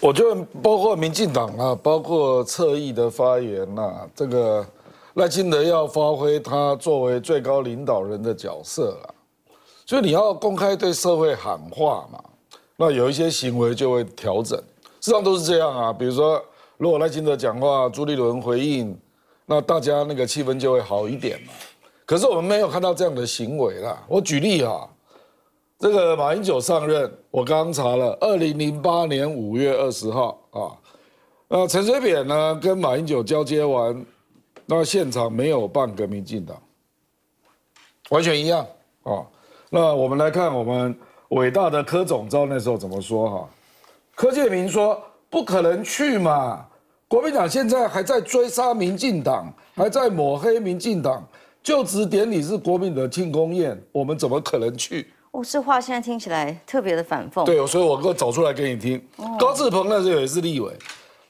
我就包括民进党啊，包括侧翼的发言啊，这个赖清德要发挥他作为最高领导人的角色啊，所以你要公开对社会喊话嘛，那有一些行为就会调整，事实上都是这样啊。比如说，如果赖清德讲话，朱立伦回应，那大家那个气氛就会好一点嘛。可是我们没有看到这样的行为啦。我举例啊，这个马英九上任，我刚刚查了，二零零八年五月二十号啊，那陈水扁呢跟马英九交接完，那现场没有半个民进党，完全一样啊。那我们来看我们伟大的柯总，知道那时候怎么说哈？柯建明说：“不可能去嘛，国民党现在还在追杀民进党，还在抹黑民进党，就职典礼是国民的庆功宴，我们怎么可能去？”哦，这话现在听起来特别的反讽。对，所以我给我走出来给你听。高志鹏那时候也是立委，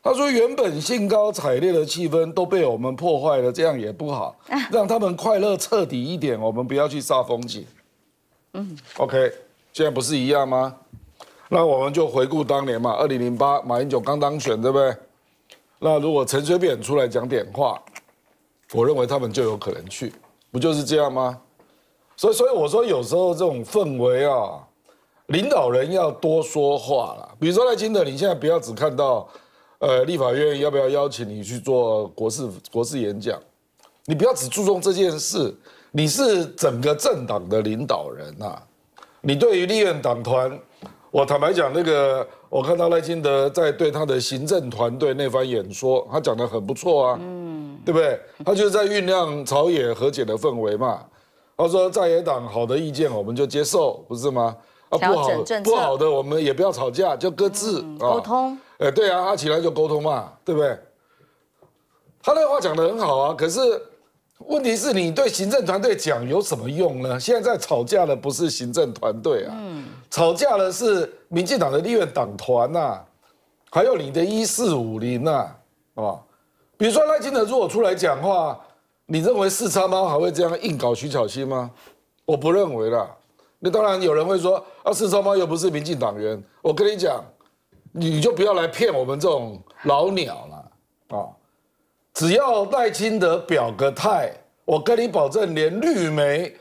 他说原本兴高采烈的气氛都被我们破坏了，这样也不好，让他们快乐彻底一点，我们不要去煞风景。嗯，OK，现在不是一样吗？那我们就回顾当年嘛，二零零八马英九刚当选，对不对？那如果陈水扁出来讲点话，我认为他们就有可能去，不就是这样吗？所以，所以我说，有时候这种氛围啊，领导人要多说话了。比如说赖清德，你现在不要只看到，呃，立法院要不要邀请你去做国事国事演讲，你不要只注重这件事。你是整个政党的领导人呐，你对于立院党团，我坦白讲，那个我看到赖清德在对他的行政团队那番演说，他讲的很不错啊，嗯，对不对？他就是在酝酿朝野和解的氛围嘛。他说，在野党好的意见我们就接受，不是吗？啊，不好不好的，我们也不要吵架，就各自沟通。哎，对啊，他起来就沟通嘛，对不对？他那话讲的很好啊，可是问题是你对行政团队讲有什么用呢？现在在吵架的不是行政团队啊，嗯，吵架的是民进党的立院党团呐，还有你的一四五零呐，哦，比如说赖清德如果出来讲话。你认为四叉猫还会这样硬搞徐巧芯吗？我不认为啦。那当然有人会说啊，四叉猫又不是民进党员。我跟你讲，你就不要来骗我们这种老鸟了啊！只要赖清德表个态，我跟你保证，连绿媒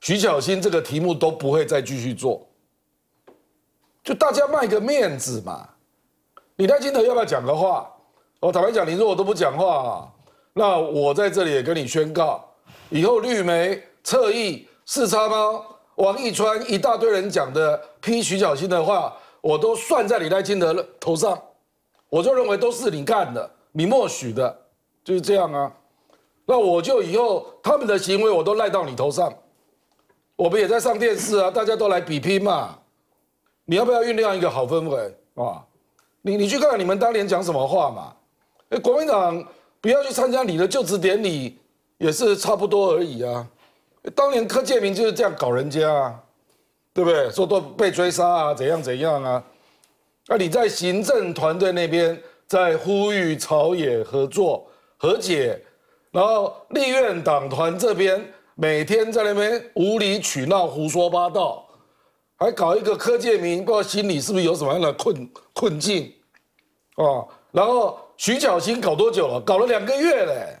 徐巧芯这个题目都不会再继续做。就大家卖个面子嘛。你赖清德要不要讲个话？我坦白讲，你如我都不讲话。那我在这里也跟你宣告，以后绿媒、侧翼、四叉猫、王一川一大堆人讲的批徐小新的话，我都算在李代金的头上，我就认为都是你干的，你默许的，就是这样啊。那我就以后他们的行为我都赖到你头上，我们也在上电视啊，大家都来比拼嘛。你要不要酝酿一个好氛围啊？你你去看看你们当年讲什么话嘛？哎，国民党。不要去参加你的就职典礼，也是差不多而已啊。当年柯建明就是这样搞人家啊，对不对？说都被追杀啊，怎样怎样啊？那你在行政团队那边在呼吁朝野合作和解，然后立院党团这边每天在那边无理取闹、胡说八道，还搞一个柯建明，不知道心里是不是有什么样的困困境啊？然后徐小新搞多久了？搞了两个月嘞，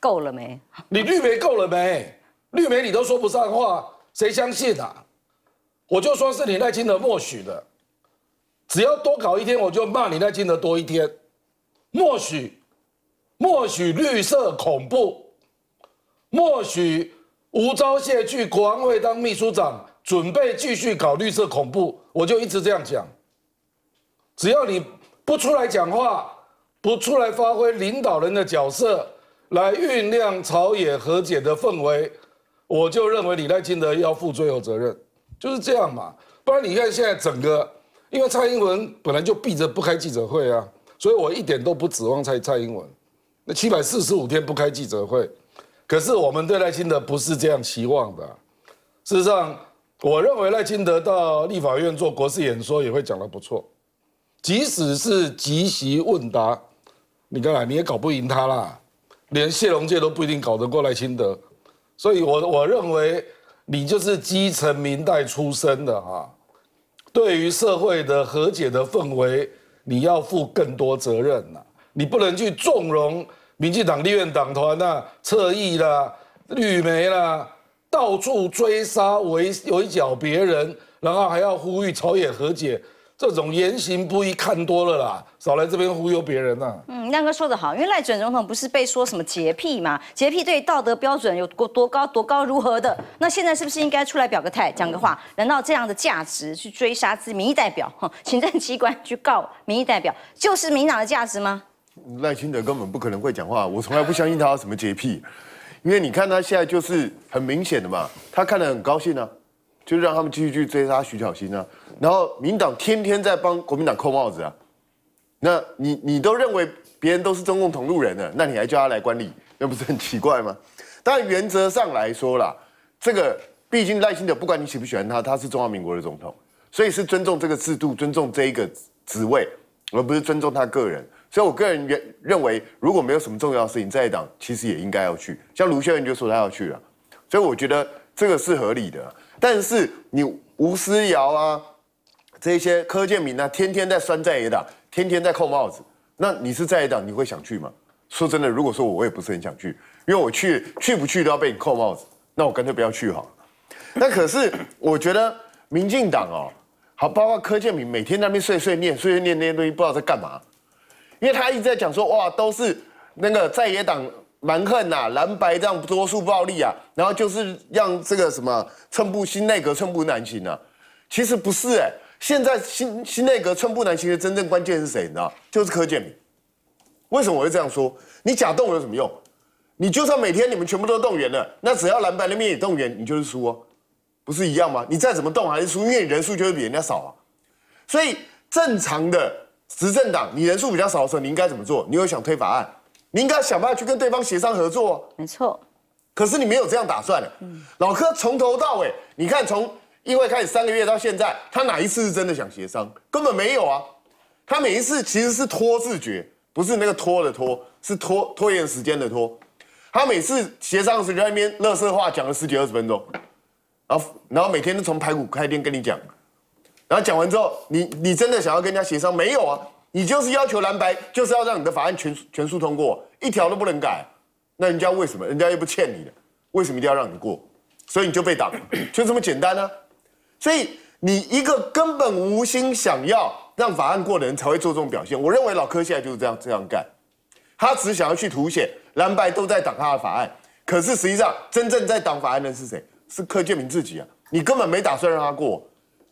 够了没？你绿媒够了没？绿媒你都说不上话，谁相信啊？我就说是你赖清德默许的，只要多搞一天，我就骂你赖清德多一天。默许，默许绿色恐怖，默许吴钊燮去国安会当秘书长，准备继续搞绿色恐怖，我就一直这样讲。只要你。不出来讲话，不出来发挥领导人的角色，来酝酿朝野和解的氛围，我就认为李赖清德要负最后责任，就是这样嘛。不然你看现在整个，因为蔡英文本来就闭着不开记者会啊，所以我一点都不指望蔡蔡英文，那七百四十五天不开记者会，可是我们对赖清德不是这样期望的。事实上，我认为赖清德到立法院做国事演说也会讲得不错。即使是即席问答，你看看你也搞不赢他啦，连谢龙介都不一定搞得过来清德，所以，我我认为你就是基层明代出身的哈，对于社会的和解的氛围，你要负更多责任呐，你不能去纵容民进党立院党团呐、侧翼啦、绿媒啦，到处追杀、围围剿别人，然后还要呼吁朝野和解。这种言行不一看多了啦，少来这边忽悠别人呐。嗯，亮哥说得好，因为赖准总统不是被说什么洁癖嘛？洁癖对道德标准有多高、多高如何的？那现在是不是应该出来表个态、讲个话？难道这样的价值去追杀自民意代表、行政机关去告民意代表，就是民党的价值吗？赖清德根本不可能会讲话，我从来不相信他有什么洁癖，因为你看他现在就是很明显的嘛，他看得很高兴啊。就让他们继续去追杀徐小新啊，然后民党天天在帮国民党扣帽子啊，那你你都认为别人都是中共同路人了，那你还叫他来管理，那不是很奇怪吗？但原则上来说啦，这个毕竟赖清德不管你喜不喜欢他，他是中华民国的总统，所以是尊重这个制度，尊重这一个职位，而不是尊重他个人。所以，我个人原认为，如果没有什么重要的事情在党，其实也应该要去。像卢秀燕就说他要去了，所以我觉得这个是合理的。但是你吴思瑶啊，这些柯建明啊，天天在拴在野党，天天在扣帽子。那你是在野党，你会想去吗？说真的，如果说我，也不是很想去，因为我去，去不去都要被你扣帽子，那我干脆不要去哈。那可是我觉得民进党哦，好，包括柯建明每天那边碎碎念、碎碎念那些东西，不知道在干嘛，因为他一直在讲说哇，都是那个在野党。蛮横呐，蓝白这样多数暴力啊，然后就是让这个什么寸步新内阁寸步难行啊。其实不是哎，现在新新内阁寸步难行的真正关键是谁？你知道？就是柯建明。为什么我会这样说？你假动有什么用？你就算每天你们全部都动员了，那只要蓝白那边也动员，你就是输哦，不是一样吗？你再怎么动还是输，因为你人数就会比人家少啊。所以正常的执政党，你人数比较少的时候，你应该怎么做？你有想推法案？你应该想办法去跟对方协商合作，没错。可是你没有这样打算的。嗯，老柯从头到尾，你看从意外开始三个月到现在，他哪一次是真的想协商？根本没有啊！他每一次其实是拖字诀，不是那个拖的拖，是拖拖延时间的拖。他每次协商的时候，那边乐色话讲了十几二十分钟，然后然后每天都从排骨开店跟你讲，然后讲完之后，你你真的想要跟人家协商？没有啊！你就是要求蓝白，就是要让你的法案全全数通过，一条都不能改。那人家为什么？人家又不欠你的，为什么一定要让你过？所以你就被挡，就这么简单呢？所以你一个根本无心想要让法案过的人，才会做这种表现。我认为老柯现在就是这样这样干，他只想要去凸显蓝白都在挡他的法案。可是实际上，真正在挡法案的是谁？是柯建明自己啊！你根本没打算让他过，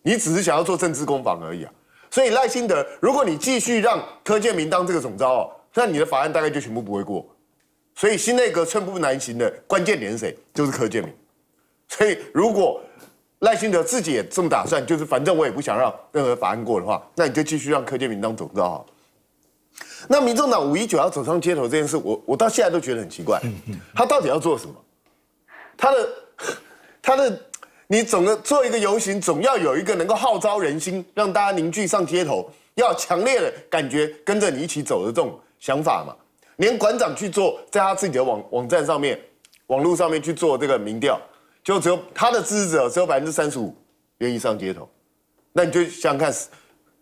你只是想要做政治攻防而已啊！所以赖新德，如果你继续让柯建明当这个总召哦，那你的法案大概就全部不会过。所以新内阁寸步难行的关键是谁就是柯建明。所以如果赖新德自己也这么打算，就是反正我也不想让任何法案过的话，那你就继续让柯建明当总召那民众党五一九要走上街头这件事，我我到现在都觉得很奇怪，他到底要做什么？他的，他的。你总的做一个游行，总要有一个能够号召人心，让大家凝聚上街头，要强烈的感觉跟着你一起走的这种想法嘛。连馆长去做，在他自己的网网站上面、网络上面去做这个民调，就只有他的支持者只有百分之三十五愿意上街头。那你就想想看，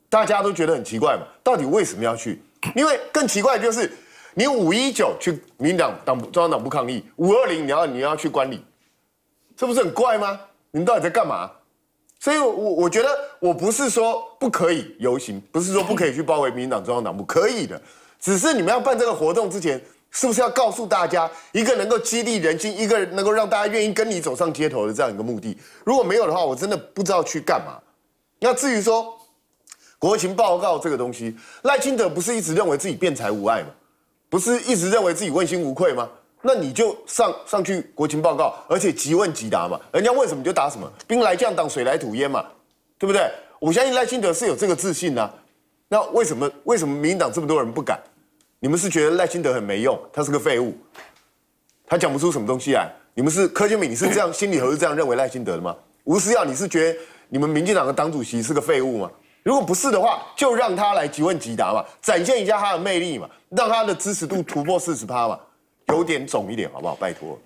大家都觉得很奇怪嘛，到底为什么要去？因为更奇怪就是，你五一九去民党党中央党不抗议，五二零你要你要去管礼，这不是很怪吗？们到底在干嘛？所以，我我觉得我不是说不可以游行，不是说不可以去包围民进党中央党部，可以的。只是你们要办这个活动之前，是不是要告诉大家一个能够激励人心、一个能够让大家愿意跟你走上街头的这样一个目的？如果没有的话，我真的不知道去干嘛。那至于说国情报告这个东西，赖清德不是一直认为自己辩才无碍吗？不是一直认为自己问心无愧吗？那你就上上去国情报告，而且即问即答嘛，人家问什么就答什么，兵来将挡，水来土掩嘛，对不对？我相信赖清德是有这个自信呐。那为什么为什么民进党这么多人不敢？你们是觉得赖清德很没用，他是个废物，他讲不出什么东西来？你们是柯建铭，你是这样心里头是这样认为赖清德的吗？吴思耀，你是觉得你们民进党的党主席是个废物吗？如果不是的话，就让他来即问即答嘛，展现一下他的魅力嘛，让他的支持度突破四十趴嘛。有点肿一点，好不好？拜托。